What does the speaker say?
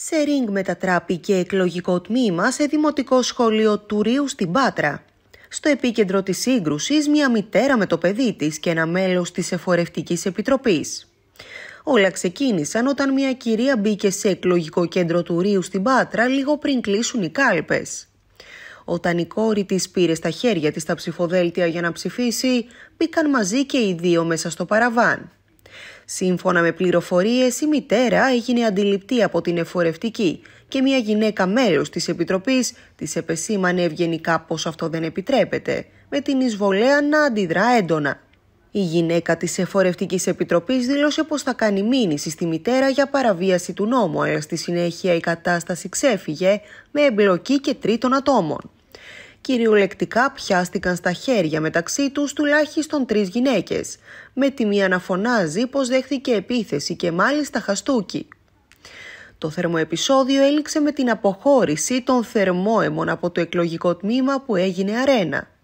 Σε ρίγκ μετατράπηκε εκλογικό τμήμα σε δημοτικό σχολείο του Ρίου στην Πάτρα. Στο επίκεντρο της σύγκρουσης μια μητέρα με το παιδί της και ένα μέλος της Εφορευτικής Επιτροπής. Όλα ξεκίνησαν όταν μια κυρία μπήκε σε εκλογικό κέντρο του Ρίου στην Πάτρα λίγο πριν κλείσουν οι κάλπες. Όταν η κόρη της πήρε στα χέρια της τα ψηφοδέλτια για να ψηφίσει, μπήκαν μαζί και οι δύο μέσα στο παραβάν. Σύμφωνα με πληροφορίες, η μητέρα έγινε αντιληπτή από την εφορευτική και μια γυναίκα μέλος της Επιτροπής της επεσήμανε ευγενικά πως αυτό δεν επιτρέπεται, με την εισβολέα να αντιδρά έντονα. Η γυναίκα της Εφορευτικής Επιτροπής δήλωσε πως θα κάνει μήνυση στη μητέρα για παραβίαση του νόμου, αλλά στη συνέχεια η κατάσταση ξέφυγε με εμπλοκή και τρίτων ατόμων κυριολεκτικά πιάστηκαν στα χέρια μεταξύ τους τουλάχιστον τρεις γυναίκες, με τη μία να φωνάζει πως δέχθηκε επίθεση και μάλιστα χαστούκι. Το θερμοεπισόδιο έληξε με την αποχώρηση των θερμόαιμων από το εκλογικό τμήμα που έγινε αρένα.